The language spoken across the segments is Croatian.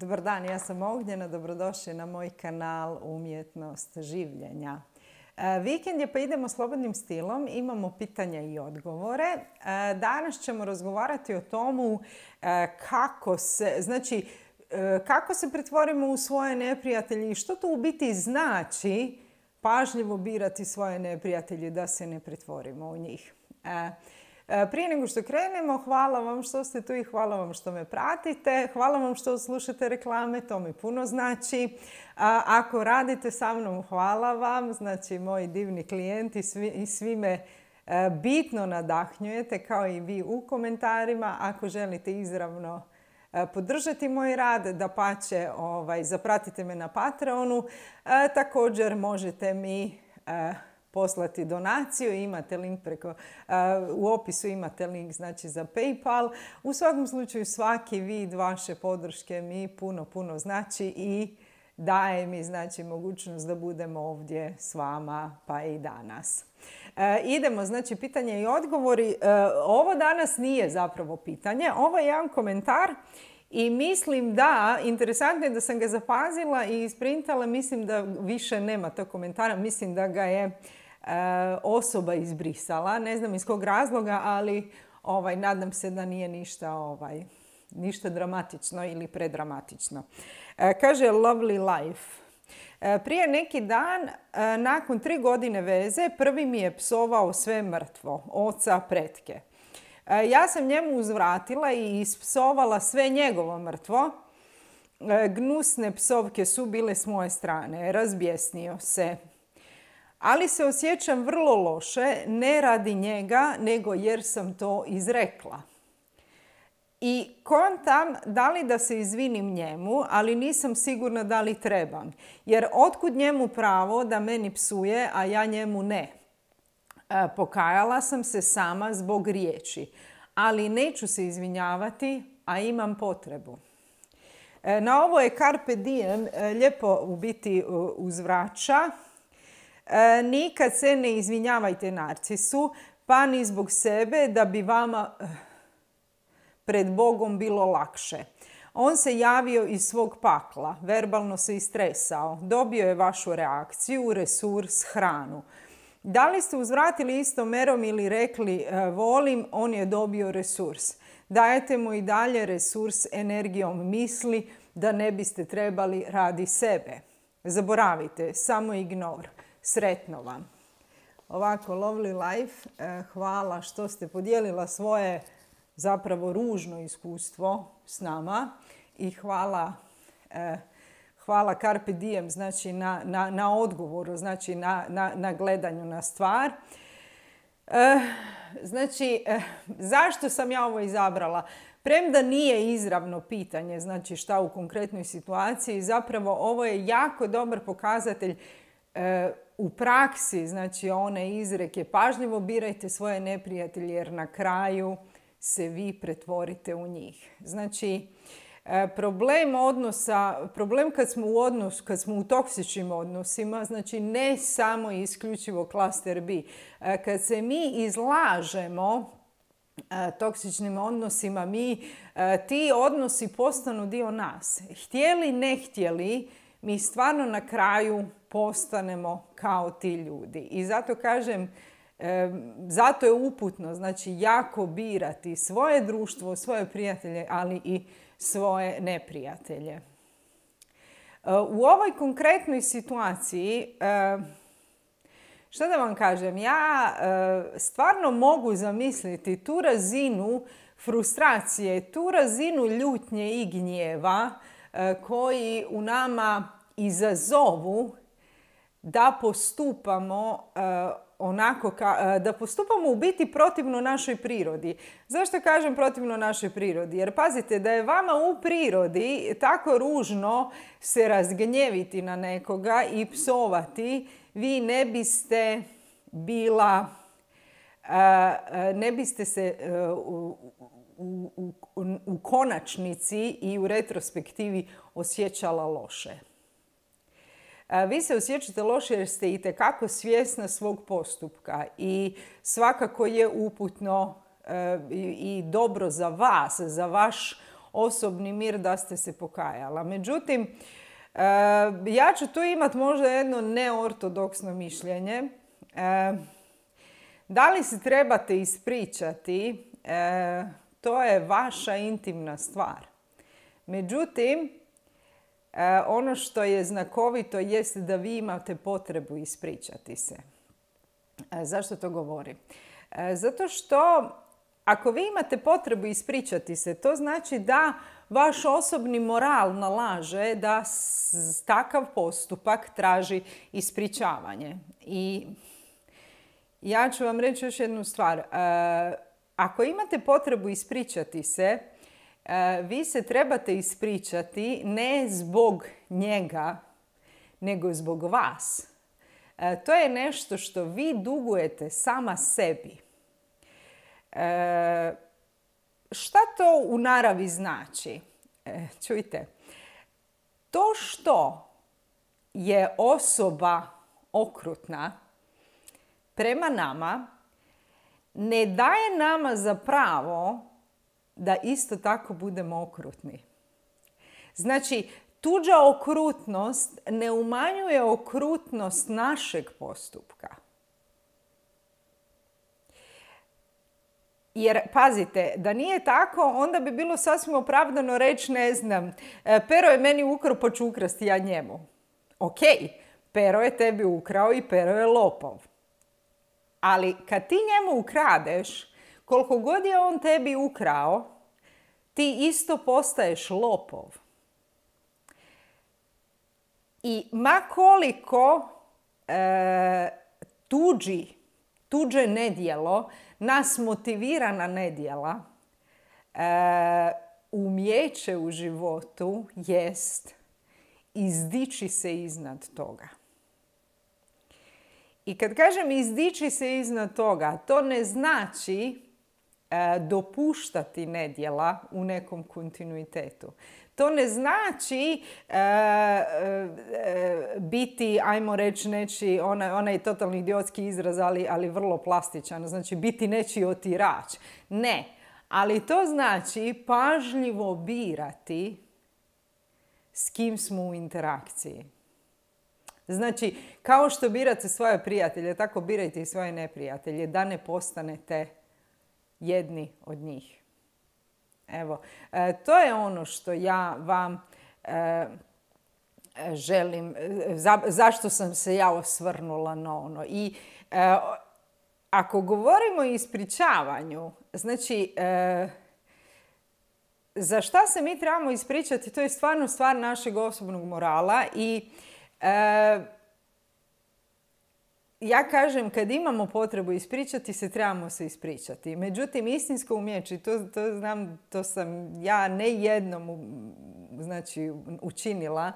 Dobar dan, ja sam Ognjena, dobrodošli na moj kanal Umjetnost življenja. E, vikend je pa idemo slobodnim stilom, imamo pitanja i odgovore. E, danas ćemo razgovarati o tomu e, kako se, znači, kako se pretvorimo u svoje neprijatelje i što to u biti znači pažljivo birati svoje neprijatelje da se ne pretvorimo u njih. E, prije nego što krenemo, hvala vam što ste tu i hvala vam što me pratite. Hvala vam što slušate reklame, to mi puno znači. E, ako radite sa mnom, hvala vam. Znači, moji divni klijenti svi, i svi me e, bitno nadahnjujete, kao i vi u komentarima. Ako želite izravno podržati moj rad, da pače ovaj, zapratite me na Patreonu. također možete mi poslati donaciju, imate link preko, u opisu imate link znači za Paypal. U svakom slučaju svaki vid vaše podrške mi puno, puno znači i daje mi znači mogućnost da budemo ovdje s vama pa i danas. E, idemo, znači pitanje i odgovori. E, ovo danas nije zapravo pitanje, ovo je jedan komentar i mislim da, interesantno je da sam ga zapazila i isprintala, mislim da više nema tog komentara, mislim da ga je e, osoba izbrisala, ne znam iz kog razloga, ali ovaj, nadam se da nije ništa ovaj, ništa dramatično ili predramatično. E, kaže Lovely Life. E, prije neki dan, nakon tri godine veze, prvi mi je psovao sve mrtvo, oca, pretke. E, ja sam njemu uzvratila i ispsovala sve njegovo mrtvo. E, gnusne psovke su bile s moje strane. Razbjesnio se. Ali se osjećam vrlo loše, ne radi njega, nego jer sam to izrekla. I kontam da li da se izvinim njemu, ali nisam sigurna da li trebam. Jer otkud njemu pravo da meni psuje, a ja njemu ne. E, pokajala sam se sama zbog riječi, ali neću se izvinjavati, a imam potrebu. E, na ovo je Carpe Diem e, lijepo u biti uzvraća. Nikad se ne izvinjavajte narcisu, pa ni zbog sebe da bi vama pred Bogom bilo lakše. On se javio iz svog pakla, verbalno se istresao, dobio je vašu reakciju, resurs, hranu. Da li ste uzvratili istom merom ili rekli e, volim, on je dobio resurs. Dajete mu i dalje resurs energijom misli da ne biste trebali radi sebe. Zaboravite, samo ignor. Sretno vam. Ovako, lovely life, e, hvala što ste podijelila svoje zapravo ružno iskustvo s nama i hvala e, hvala Carpe Diem, znači na, na, na odgovoru, znači na, na gledanju na stvar. E, znači, eh, zašto sam ja ovo izabrala? Premda nije izravno pitanje, znači šta u konkretnoj situaciji, zapravo ovo je jako dobar pokazatelj eh, u praksi, znači one izreke pažljivo birajte svoje neprijatelje jer na kraju se vi pretvorite u njih. Znači, E, problem odnosa, problem kad smo u odnosu, kad smo u toksičnim odnosima, znači ne samo isključivo klaster B. E, kad se mi izlažemo e, toksičnim odnosima, mi ti odnosi postanu dio nas. Htjeli, ne htjeli, mi stvarno na kraju postanemo kao ti ljudi. I zato kažem, zato je uputno, znači jako birati svoje društvo, svoje prijatelje, ali i svoje neprijatelje. E, u ovoj konkretnoj situaciji, e, što da vam kažem, ja e, stvarno mogu zamisliti tu razinu frustracije, tu razinu ljutnje i gnjeva koji u nama izazovu da postupamo onako ka, e, da postupamo u biti protivno našoj prirodi. Zašto kažem protivno našoj prirodi? Jer pazite da je vama u prirodi tako ružno se razgnjeviti na nekoga i psovati, vi ne biste bila e, e, ne biste se u, u, u, u konačnici i u retrospektivi osjećala loše vi se osjećate loše jer ste i tekako svjesna svog postupka i svakako je uputno e, i dobro za vas, za vaš osobni mir da ste se pokajala. Međutim, e, ja ću tu imati možda jedno neortodoksno mišljenje. E, da li se trebate ispričati, to je vaša intimna stvar. Međutim, E, ono što je znakovito jest da vi imate potrebu ispričati se. E, zašto to govorim? E, zato što ako vi imate potrebu ispričati se, to znači da vaš osobni moral nalaže da takav postupak traži ispričavanje. I ja ću vam reći još jednu stvar. Ako imate potrebu ispričati se, E, vi se trebate ispričati ne zbog njega, nego zbog vas. E, to je nešto što vi dugujete sama sebi. E, šta to u naravi znači? čujte, to što je osoba okrutna prema nama ne daje nama za pravo da isto tako budemo okrutni. Znači, tuđa okrutnost ne umanjuje okrutnost našeg postupka. Jer, pazite, da nije tako, onda bi bilo sasvim opravdano reći, ne znam, e, pero je meni ukrao, pa ću ukrasti ja njemu. Ok, pero je tebi ukrao i pero je lopov. Ali kad ti njemu ukradeš, koliko god je on tebi ukrao, ti isto postaješ lopov. I makoliko e, tuđi, tuđe nedjelo, nas motivirana nedjela, e, umjeće u životu jest izdići se iznad toga. I kad kažem izdići se iznad toga, to ne znači E, dopuštati nedjela u nekom kontinuitetu. To ne znači e, e, biti, ajmo reći, onaj, onaj totalni idiotski izraz, ali, ali vrlo plastičan, znači biti nečiji otirač. Ne, ali to znači pažljivo birati s kim smo u interakciji. Znači, kao što birate svoje prijatelje, tako birajte i svoje neprijatelje, da ne postanete jedni od njih. Evo, e, to je ono što ja vam e, želim, e, zašto sam se ja osvrnula na ono. I ako govorimo o ispričavanju, znači za šta se mi trebamo ispričati, to je stvarno stvar našeg osobnog morala i ja kažem, kad imamo potrebu ispričati se, trebamo se ispričati. Međutim, istinsko umjeći, znači, to, to znam, to sam ja ne jednom znači, učinila.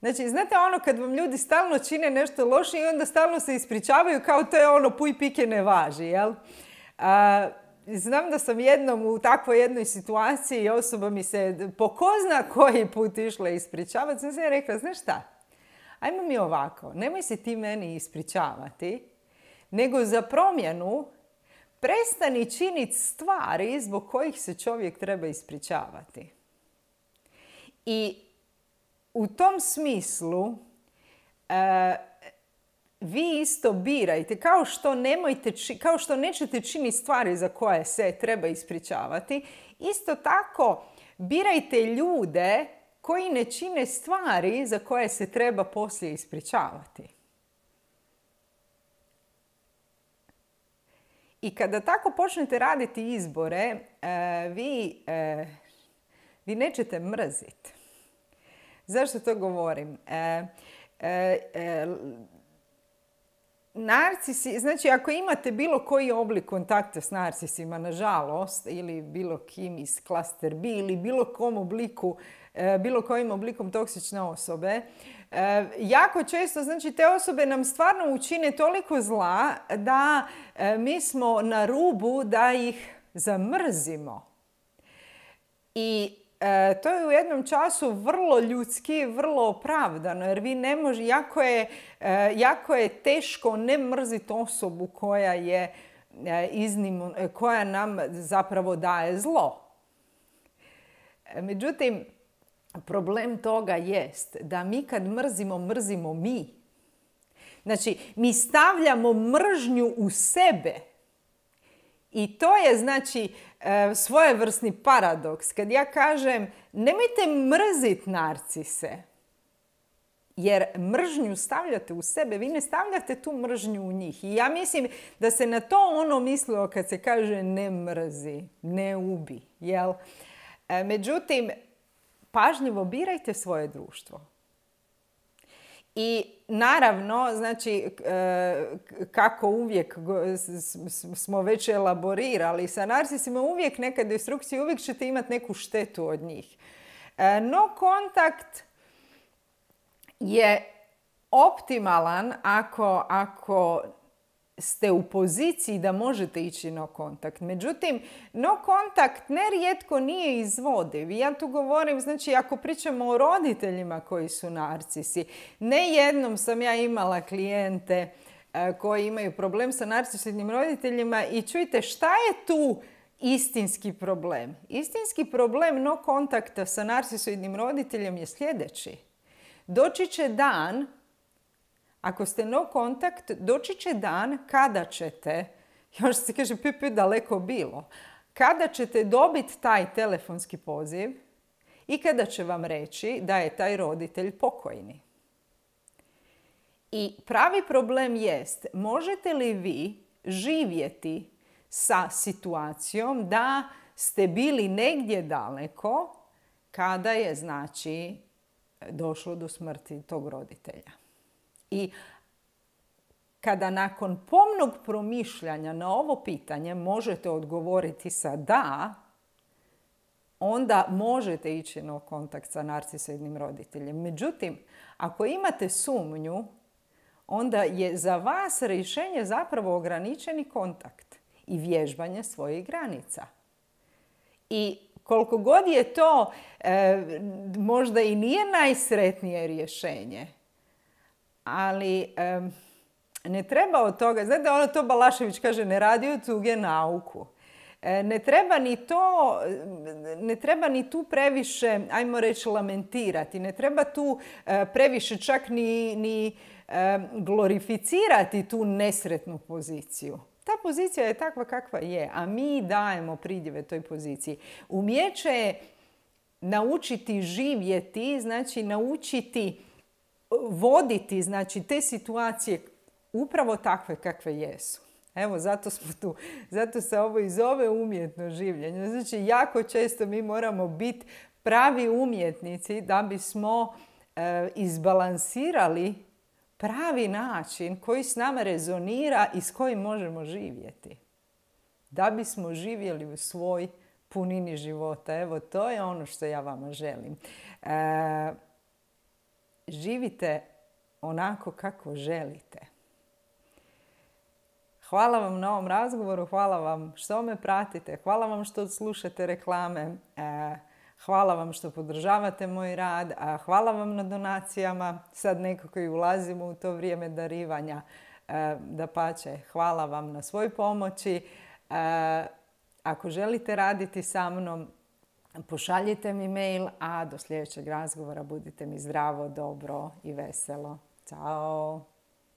Znači, znate ono kad vam ljudi stalno čine nešto loše i onda stalno se ispričavaju kao to je ono puj pike ne važi, jel? A, znam da sam jednom u takvoj jednoj situaciji osoba mi se pokozna koji put išla ispričavati. Sam se rekla, znaš šta, ajmo mi ovako, nemoj se ti meni ispričavati, nego za promjenu prestani činiti stvari zbog kojih se čovjek treba ispričavati. I u tom smislu e, vi isto birajte, kao što, nemojte, kao što nećete činiti stvari za koje se treba ispričavati, isto tako birajte ljude koji ne čine stvari za koje se treba poslije ispričavati. I kada tako počnete raditi izbore, e, vi, e, vi nećete mrziti. Zašto to govorim? E, narcisi, znači ako imate bilo koji oblik kontakta s narcisima, nažalost, ili bilo kim iz klaster B, ili bilo kom obliku E, bilo kojim oblikom toksične osobe. E, jako često, znači, te osobe nam stvarno učine toliko zla da e, mi smo na rubu da ih zamrzimo. I to je u jednom času vrlo ljudski, vrlo opravdano, jer vi ne može, jako je, jako je teško ne mrziti osobu koja je iznim, koja nam zapravo daje zlo. Međutim, problem toga jest da mi kad mrzimo, mrzimo mi. Znači, mi stavljamo mržnju u sebe. I to je znači e, svojevrsni paradoks. Kad ja kažem nemojte mrzit narcise, jer mržnju stavljate u sebe, vi ne stavljate tu mržnju u njih. I ja mislim da se na to ono mislilo kad se kaže ne mrzi, ne ubi. Jel? E, međutim, pažljivo birajte svoje društvo. I naravno, znači, e, kako uvijek smo već elaborirali sa narcisima, uvijek neka destrukcija, uvijek ćete imati neku štetu od njih. E, no kontakt je optimalan ako, ako ste u poziciji da možete ići no kontakt. Međutim, no kontakt nerijetko nije izvodiv. Ja tu govorim, znači ako pričamo o roditeljima koji su narcisi, ne jednom sam ja imala klijente e, koji imaju problem sa narcisidnim roditeljima i čujte šta je tu istinski problem. Istinski problem no kontakta sa narcisoidnim roditeljem je sljedeći. Doći će dan ako ste no kontakt, doći će dan kada ćete, još se kaže pipi daleko bilo, kada ćete dobiti taj telefonski poziv i kada će vam reći da je taj roditelj pokojni. I pravi problem jest, možete li vi živjeti sa situacijom da ste bili negdje daleko kada je znači došlo do smrti tog roditelja. I kada nakon pomnog promišljanja na ovo pitanje možete odgovoriti sa da, onda možete ići na kontakt sa narcisoidnim roditeljem. Međutim, ako imate sumnju, onda je za vas rješenje zapravo ograničeni kontakt i vježbanje svojih granica. I koliko god je to e, možda i nije najsretnije rješenje, ali ne treba od toga, znate ono to Balašević kaže ne radi od tuge nauku. E, ne treba ni to, ne treba ni tu previše, ajmo reći, lamentirati. Ne treba tu e, previše čak ni, ni e, glorificirati tu nesretnu poziciju. Ta pozicija je takva kakva je, a mi dajemo pridjeve toj poziciji. Umijeće je naučiti živjeti, znači naučiti voditi znači, te situacije upravo takve kakve jesu. Evo, zato tu. Zato se ovo i zove umjetno življenje. Znači, jako često mi moramo biti pravi umjetnici da bismo e, izbalansirali pravi način koji s nama rezonira i s kojim možemo živjeti. Da bismo živjeli u svoj punini života. Evo, to je ono što ja vama želim. E, živite onako kako želite. Hvala vam na ovom razgovoru, hvala vam što me pratite, hvala vam što slušate reklame, e, hvala vam što podržavate moj rad, hvala vam na donacijama, sad nekako koji ulazimo u to vrijeme darivanja, e, da pače, hvala vam na svoj pomoći. E, ako želite raditi sa mnom, Pošaljite mi mail, a do sljedećeg razgovora budite mi zdravo, dobro i veselo. Ćao!